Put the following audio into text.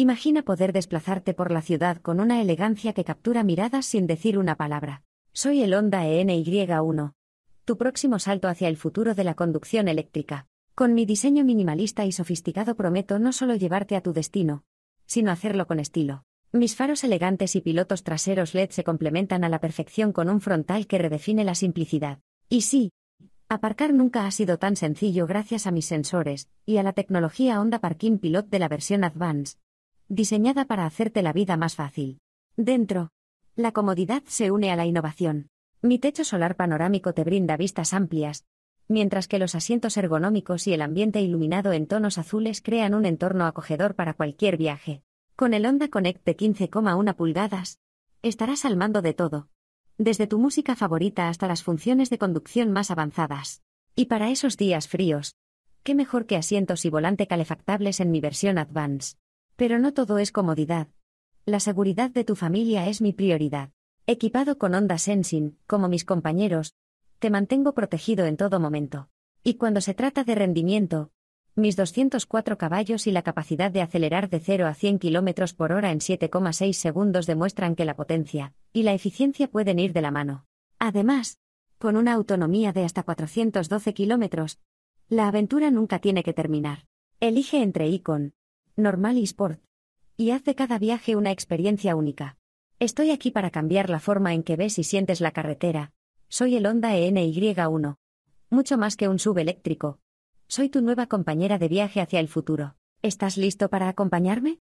Imagina poder desplazarte por la ciudad con una elegancia que captura miradas sin decir una palabra. Soy el Honda ENY1. Tu próximo salto hacia el futuro de la conducción eléctrica. Con mi diseño minimalista y sofisticado prometo no solo llevarte a tu destino, sino hacerlo con estilo. Mis faros elegantes y pilotos traseros LED se complementan a la perfección con un frontal que redefine la simplicidad. Y sí, aparcar nunca ha sido tan sencillo gracias a mis sensores y a la tecnología Honda Parking Pilot de la versión Advance, diseñada para hacerte la vida más fácil. Dentro, la comodidad se une a la innovación. Mi techo solar panorámico te brinda vistas amplias, mientras que los asientos ergonómicos y el ambiente iluminado en tonos azules crean un entorno acogedor para cualquier viaje. Con el Honda Connect de 15,1 pulgadas, estarás al mando de todo, desde tu música favorita hasta las funciones de conducción más avanzadas. Y para esos días fríos, qué mejor que asientos y volante calefactables en mi versión Advance. Pero no todo es comodidad. La seguridad de tu familia es mi prioridad. Equipado con Onda Sensing, como mis compañeros, te mantengo protegido en todo momento. Y cuando se trata de rendimiento, mis 204 caballos y la capacidad de acelerar de 0 a 100 km por hora en 7,6 segundos demuestran que la potencia y la eficiencia pueden ir de la mano. Además, con una autonomía de hasta 412 kilómetros, la aventura nunca tiene que terminar. Elige entre Icon, normal y sport. Y hace cada viaje una experiencia única. Estoy aquí para cambiar la forma en que ves y sientes la carretera. Soy el Honda ENY1. Mucho más que un sub eléctrico. Soy tu nueva compañera de viaje hacia el futuro. ¿Estás listo para acompañarme?